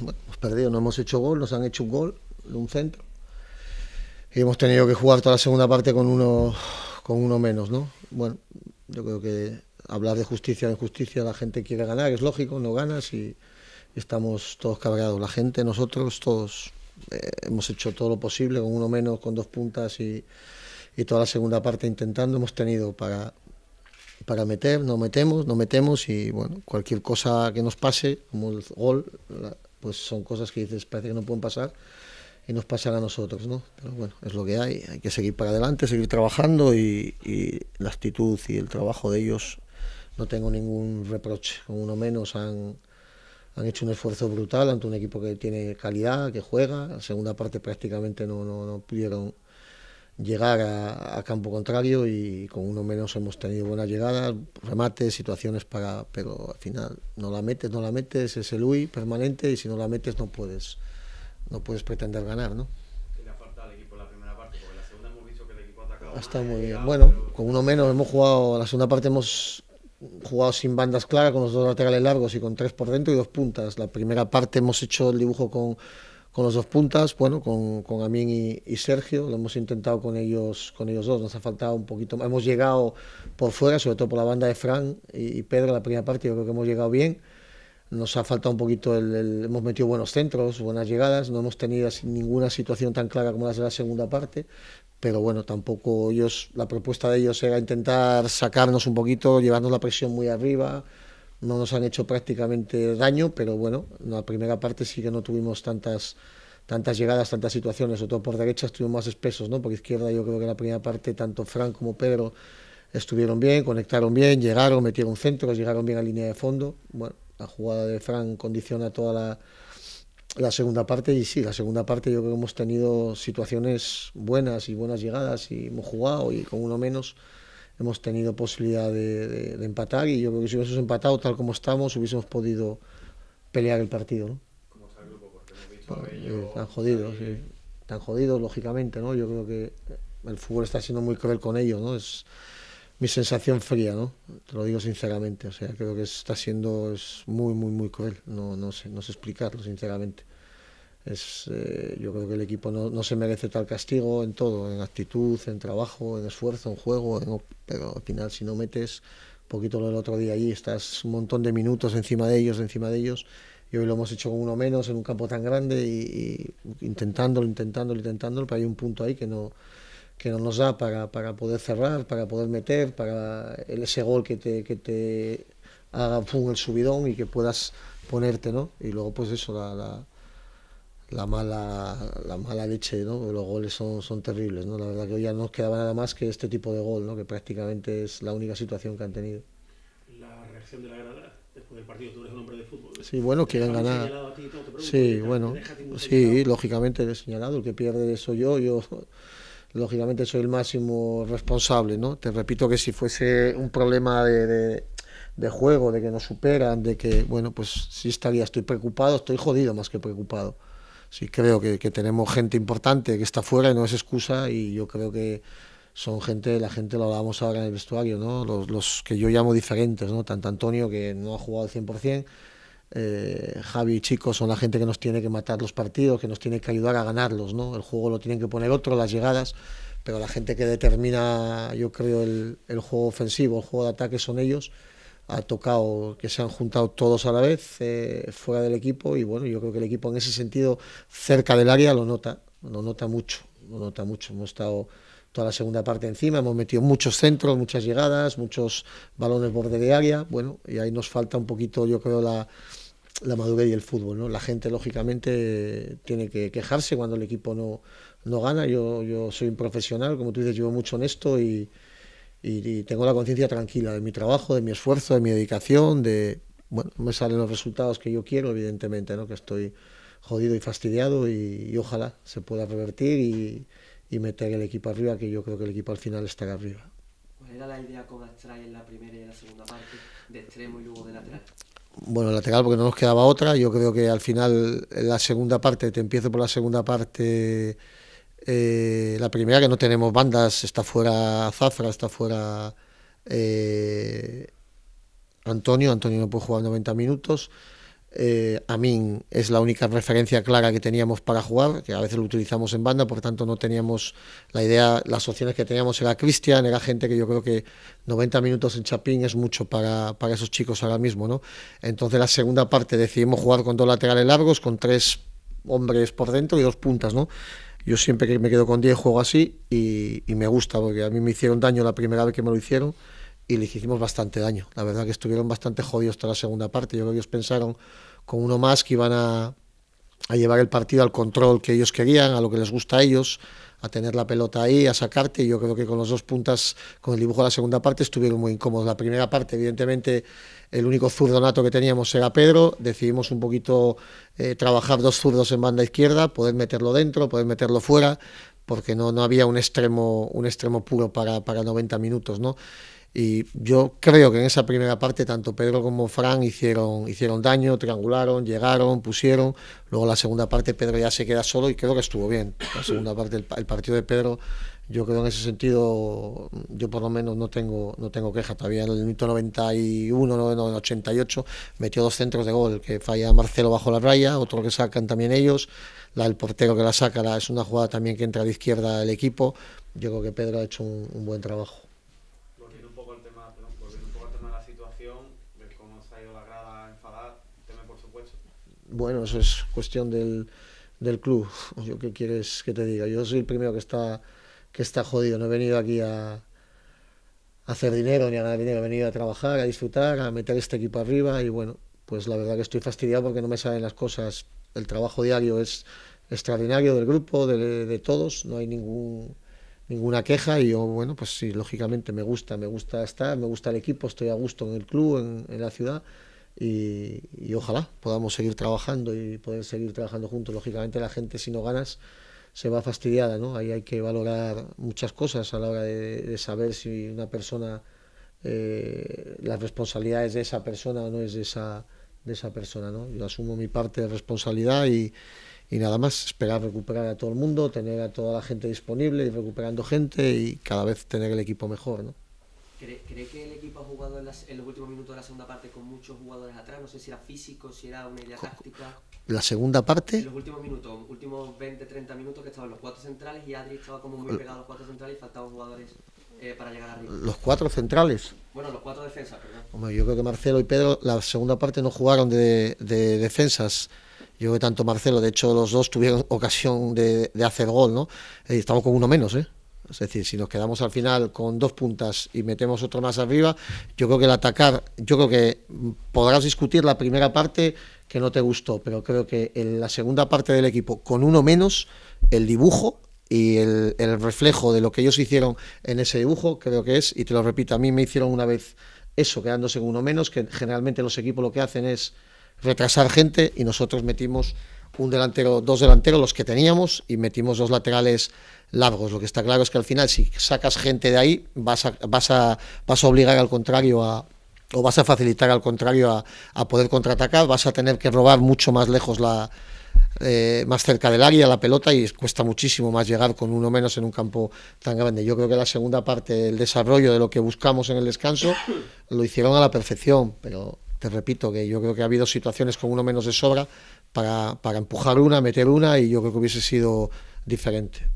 bueno, hemos perdido, no hemos hecho gol, nos han hecho un gol, de un centro. Y hemos tenido que jugar toda la segunda parte con uno, con uno menos, ¿no? Bueno, yo creo que hablar de justicia o injusticia, la gente quiere ganar, es lógico, no ganas y estamos todos cabreados. La gente, nosotros, todos eh, hemos hecho todo lo posible, con uno menos, con dos puntas y, y toda la segunda parte intentando. Hemos tenido para, para meter, no metemos, no metemos y bueno, cualquier cosa que nos pase, como el gol, pues son cosas que dices, parece que no pueden pasar y nos pasan a nosotros, ¿no? Pero bueno, es lo que hay, hay que seguir para adelante, seguir trabajando y, la actitud y el trabajo de ellos, no tengo ningún reproche, uno menos han, han hecho un esfuerzo brutal ante un equipo que tiene calidad, que juega, la segunda parte prácticamente no, no, no pudieron llegar a, campo contrario y con uno menos hemos tenido buenas llegadas, remates, situaciones para, pero al final no la metes, no la metes, es el UI permanente y si no la metes no puedes, no puedes pretender ganar, ¿no? Está muy bien. Bueno, con uno menos hemos jugado, la segunda parte hemos jugado sin bandas claras, con los dos laterales largos y con tres por dentro y dos puntas. La primera parte hemos hecho el dibujo con con los dos puntas, bueno, con, con y, Sergio, lo hemos intentado con ellos, con ellos dos, nos ha faltado un poquito Hemos llegado por fuera, sobre todo por la banda de Fran y, Pedro la primera parte, yo creo que hemos llegado bien. Nos ha faltado un poquito, el, hemos metido buenos centros, buenas llegadas, no hemos tenido ninguna situación tan clara como las de la segunda parte, pero bueno, tampoco ellos, la propuesta de ellos era intentar sacarnos un poquito, llevarnos la presión muy arriba, no nos han hecho prácticamente daño, pero bueno, en la primera parte sí que no tuvimos tantas tantas llegadas, tantas situaciones, sobre todo por derecha estuvimos más espesos, ¿no? Por izquierda yo creo que en la primera parte tanto Frank como Pedro estuvieron bien, conectaron bien, llegaron, metieron centros, llegaron bien a línea de fondo. Bueno, la jugada de Frank condiciona toda la, la segunda parte y sí, la segunda parte yo creo que hemos tenido situaciones buenas y buenas llegadas y hemos jugado y con uno menos hemos tenido posibilidad de, empatar y yo creo que si hubiésemos empatado tal como estamos hubiésemos podido pelear el partido. ¿no? ¿Cómo está grupo? Porque hemos eh, visto tan jodidos, tan jodidos lógicamente, ¿no? Yo creo que el fútbol está siendo muy cruel con ellos, ¿no? Es mi sensación fría, ¿no? Te lo digo sinceramente, o sea, creo que está siendo es muy, muy, muy cruel, no, no, sé, no sé explicarlo sinceramente. Eh, yo creo que el equipo no, no, se merece tal castigo en todo, en actitud, en trabajo, en esfuerzo, en juego, pero al final si no metes poquito lo del otro día allí, estás un montón de minutos encima de ellos, encima de ellos, y hoy lo hemos hecho con uno menos en un campo tan grande y, intentándolo, intentándolo, intentándolo, pero hay un punto ahí que no, que no nos da para, para poder cerrar, para poder meter, para ese gol que te, que te haga el subidón y que puedas ponerte, ¿no? Y luego pues eso, la la mala, la mala leche, ¿no? Los goles son, son terribles, ¿no? La verdad que hoy ya no nos quedaba nada más que este tipo de gol, ¿no? Que prácticamente es la única situación que han tenido. La reacción de la grada después del partido, tú eres un hombre de fútbol. Sí, bueno, quieren ganar. sí, bueno, sí, lógicamente he señalado, el que pierde soy yo, yo lógicamente soy el máximo responsable, ¿no? Te repito que si fuese un problema de, de de juego, de que nos superan, de que, bueno, pues sí estaría, estoy preocupado, estoy jodido más que preocupado sí creo que, tenemos gente importante que está fuera y no es excusa y yo creo que son gente, la gente lo hablábamos ahora en el vestuario, ¿no? los, que yo llamo diferentes, ¿no? tanto Antonio que no ha jugado al 100%, eh, Javi y Chico son la gente que nos tiene que matar los partidos, que nos tiene que ayudar a ganarlos, ¿no? el juego lo tienen que poner otro, las llegadas, pero la gente que determina, yo creo, el, el juego ofensivo, el juego de ataque son ellos ha tocado que se han juntado todos a la vez eh, fuera del equipo y bueno, yo creo que el equipo en ese sentido cerca del área lo nota, lo nota mucho, lo nota mucho. Hemos estado toda la segunda parte encima, hemos metido muchos centros, muchas llegadas, muchos balones borde de área, bueno, y ahí nos falta un poquito, yo creo, la, madurez y el fútbol, ¿no? La gente, lógicamente, tiene que quejarse cuando el equipo no, no gana. Yo, yo soy un profesional, como tú dices, llevo mucho en esto y y, tengo la conciencia tranquila de mi trabajo, de mi esfuerzo, de mi dedicación, de, bueno, me salen los resultados que yo quiero, evidentemente, ¿no? que estoy jodido y fastidiado y, ojalá se pueda revertir y, y, meter el equipo arriba, que yo creo que el equipo al final estará arriba. ¿Cuál era la idea con Astray en la primera y la segunda parte, de extremo y luego de lateral? Bueno, lateral porque no nos quedaba otra. Yo creo que al final, la segunda parte, te empiezo por la segunda parte eh, la primera que no tenemos bandas, está fuera Zafra, está fuera eh, Antonio, Antonio no puede jugar 90 minutos. Eh, Amin es la única referencia clara que teníamos para jugar, que a veces lo utilizamos en banda, por tanto no teníamos la idea, las opciones que teníamos era Cristian, era gente que yo creo que 90 minutos en Chapín es mucho para, esos chicos ahora mismo, ¿no? Entonces la segunda parte decidimos jugar con dos laterales largos, con tres hombres por dentro y dos puntas, ¿no? Yo siempre que me quedo con 10 juego así y, me gusta, porque a mí me hicieron daño la primera vez que me lo hicieron y les hicimos bastante daño. La verdad que estuvieron bastante jodidos hasta la segunda parte. Yo creo que ellos pensaron con uno más que iban a, a llevar el partido al control que ellos querían, a lo que les gusta a ellos a tener la pelota ahí, a sacarte. Yo creo que con los dos puntas, con el dibujo de la segunda parte, estuvieron muy incómodos. La primera parte, evidentemente, el único zurdo nato que teníamos era Pedro. Decidimos un poquito eh, trabajar dos zurdos en banda izquierda, poder meterlo dentro, poder meterlo fuera porque no, no había un extremo, un extremo puro para, para 90 minutos, ¿no? Y yo creo que en esa primera parte tanto Pedro como Fran hicieron, hicieron daño, triangularon, llegaron, pusieron. Luego la segunda parte Pedro ya se queda solo y creo que estuvo bien. La segunda parte, el, partido de Pedro yo creo en ese sentido, yo por lo menos no tengo no tengo queja. Todavía en el minuto 91, no, 88, metió dos centros de gol, que falla Marcelo bajo la raya, otro que sacan también ellos, la el portero que la saca, es una jugada también que entra de izquierda el equipo. Yo creo que Pedro ha hecho un, buen trabajo. Volviendo un poco tema, un poco de la situación, cómo se ha ido la grada enfadada, por supuesto. Bueno, eso es cuestión del, del club. Yo qué quieres que te diga. Yo soy el primero que está que está jodido. No he venido aquí a, hacer dinero ni a ganar dinero, he venido a trabajar, a disfrutar, a meter este equipo arriba y bueno, pues la verdad que estoy fastidiado porque no me saben las cosas. El trabajo diario es extraordinario del grupo, de, todos, no hay ningún ninguna queja y yo, bueno, pues sí, lógicamente me gusta, me gusta estar, me gusta el equipo, estoy a gusto en el club, en, la ciudad y, y, ojalá podamos seguir trabajando y poder seguir trabajando juntos. Lógicamente la gente si no ganas, se va fastidiada, ¿no? Ahí hay que valorar muchas cosas a la hora de, saber si una persona, eh, las responsabilidades de esa persona o no es de esa, de esa persona, ¿no? Yo asumo mi parte de responsabilidad y, y nada más, esperar recuperar a todo el mundo, tener a toda la gente disponible, ir recuperando gente y cada vez tener el equipo mejor, ¿no? ¿Cree, que el equipo ha jugado en, los últimos minutos de la segunda parte con muchos jugadores atrás? No sé si era físico, si era una idea táctica. ¿La segunda parte? En los últimos minutos, últimos 20, 30 minutos que estaban los cuatro centrales y Adri estaba como muy pegado a los cuatro centrales y faltaban jugadores eh, para llegar arriba. ¿Los cuatro centrales? Bueno, los cuatro defensas, perdón. Hombre, yo creo que Marcelo y Pedro la segunda parte no jugaron de, defensas. Yo creo que tanto Marcelo, de hecho los dos tuvieron ocasión de, hacer gol, ¿no? Eh, estamos con uno menos, ¿eh? Es decir, si nos quedamos al final con dos puntas y metemos otro más arriba, yo creo que el atacar, yo creo que podrás discutir la primera parte que no te gustó, pero creo que en la segunda parte del equipo, con uno menos, el dibujo y el, el reflejo de lo que ellos hicieron en ese dibujo, creo que es, y te lo repito, a mí me hicieron una vez eso, quedándose con uno menos, que generalmente los equipos lo que hacen es retrasar gente y nosotros metimos un delantero, dos delanteros, los que teníamos, y metimos dos laterales largos. Lo que está claro es que al final, si sacas gente de ahí, vas a, vas a, vas a obligar al contrario a o vas a facilitar al contrario a, a poder contraatacar, vas a tener que robar mucho más lejos la, eh, más cerca del área la pelota y cuesta muchísimo más llegar con uno menos en un campo tan grande. Yo creo que la segunda parte, el desarrollo de lo que buscamos en el descanso, lo hicieron a la perfección, pero te repito que yo creo que ha habido situaciones con uno menos de sobra para, empujar una, meter una y yo creo que hubiese sido diferente.